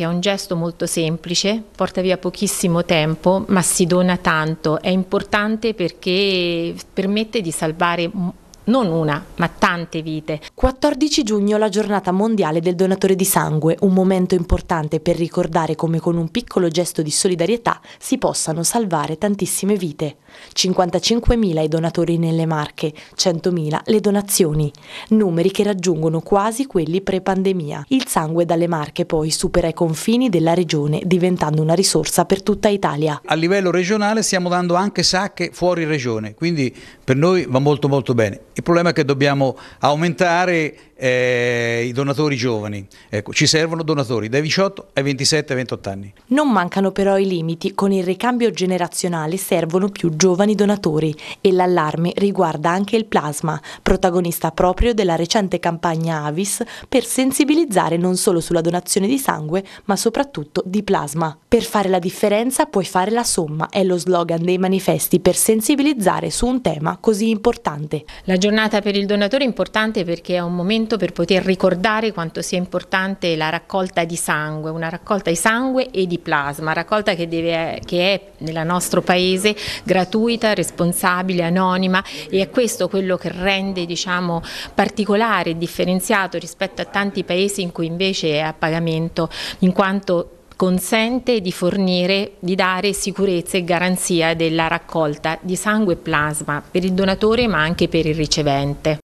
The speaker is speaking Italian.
che è un gesto molto semplice, porta via pochissimo tempo, ma si dona tanto. È importante perché permette di salvare non una, ma tante vite. 14 giugno la giornata mondiale del donatore di sangue, un momento importante per ricordare come con un piccolo gesto di solidarietà si possano salvare tantissime vite. 55.000 i donatori nelle Marche, 100.000 le donazioni, numeri che raggiungono quasi quelli pre-pandemia. Il sangue dalle Marche poi supera i confini della regione, diventando una risorsa per tutta Italia. A livello regionale stiamo dando anche sacche fuori regione, quindi per noi va molto molto bene. Il problema è che dobbiamo aumentare eh, i donatori giovani. Ecco, ci servono donatori dai 18 ai 27 ai 28 anni. Non mancano però i limiti, con il ricambio generazionale servono più giovani donatori e l'allarme riguarda anche il plasma, protagonista proprio della recente campagna Avis per sensibilizzare non solo sulla donazione di sangue ma soprattutto di plasma. Per fare la differenza puoi fare la somma, è lo slogan dei manifesti per sensibilizzare su un tema così importante. La giornata per il donatore è importante perché è un momento momento per poter ricordare quanto sia importante la raccolta di sangue, una raccolta di sangue e di plasma, raccolta che, deve, che è nel nostro paese gratuita, responsabile, anonima e è questo quello che rende diciamo, particolare e differenziato rispetto a tanti paesi in cui invece è a pagamento, in quanto consente di fornire, di dare sicurezza e garanzia della raccolta di sangue e plasma per il donatore ma anche per il ricevente.